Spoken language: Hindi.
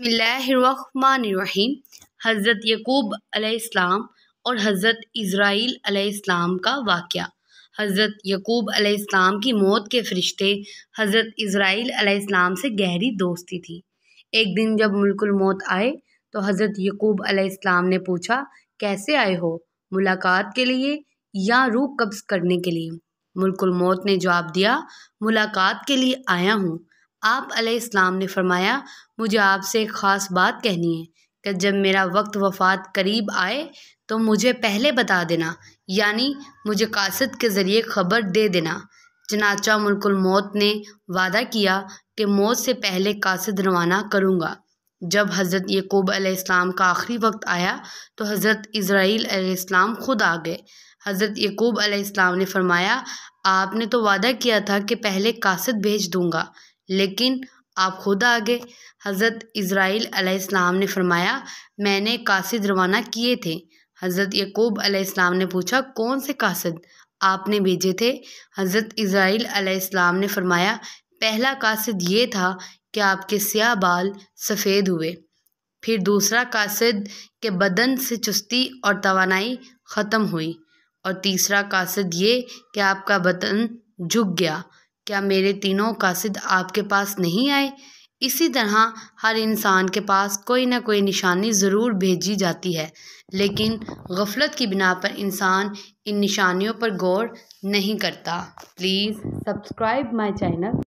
बसमिल्लाम हज़रत यकूब अलैहिस्सलाम और हज़रत इज़राइल अलैहिस्सलाम का वाक़ हज़रत यकूब अलैहिस्सलाम की मौत के फरिश्ते हज़रत इज़राइल अलैहिस्सलाम से गहरी दोस्ती थी एक दिन जब मुल्कुल मौत आए तो हज़रत यकूब अलैहिस्सलाम ने पूछा कैसे आए हो मुलाकात के लिए या रूह कब्ज़ करने के लिए मुल्कुल मौत ने जवाब दिया मुलाकात के लिए आया हूँ आप अलैहिस्सलाम ने फरमाया मुझे आपसे एक ख़ास बात कहनी है कि जब मेरा वक्त वफ़ात करीब आए तो मुझे पहले बता देना यानी मुझे कासद के ज़रिए ख़बर दे देना चनाचा मुल्कुल मौत ने वादा किया कि मौत से पहले कासद रवाना करूँगा जब हज़रत यकूब अलैहिस्सलाम का आखिरी वक्त आया तो हज़रत इसराइल अलैहिस्सलाम खुद आ गए हज़रत यकूब अलैहिस्सलाम ने फरमाया आपने तो वादा किया था कि पहले कासद भेज दूँगा लेकिन आप खुद आ गए हज़रत इज़राइल अलैहिस्सलाम ने फरमाया मैंने कासिद रवाना किए थे हज़रत यकूब अलैहिस्सलाम ने पूछा कौन से कासिद आपने भेजे थे हज़रत इज़राइल अलैहिस्सलाम ने फरमाया पहला कासिद ये था कि आपके स्याह बाल सफ़ेद हुए फिर दूसरा कासिद के बदन से चुस्ती और तवानाई ख़त्म हुई और तीसरा कासिद ये कि आपका बदन झुक गया क्या मेरे तीनों कासिद आपके पास नहीं आए इसी तरह हर इंसान के पास कोई ना कोई निशानी ज़रूर भेजी जाती है लेकिन गफलत की बिना पर इंसान इन निशानियों पर गौर नहीं करता प्लीज़ सब्सक्राइब माई चैनल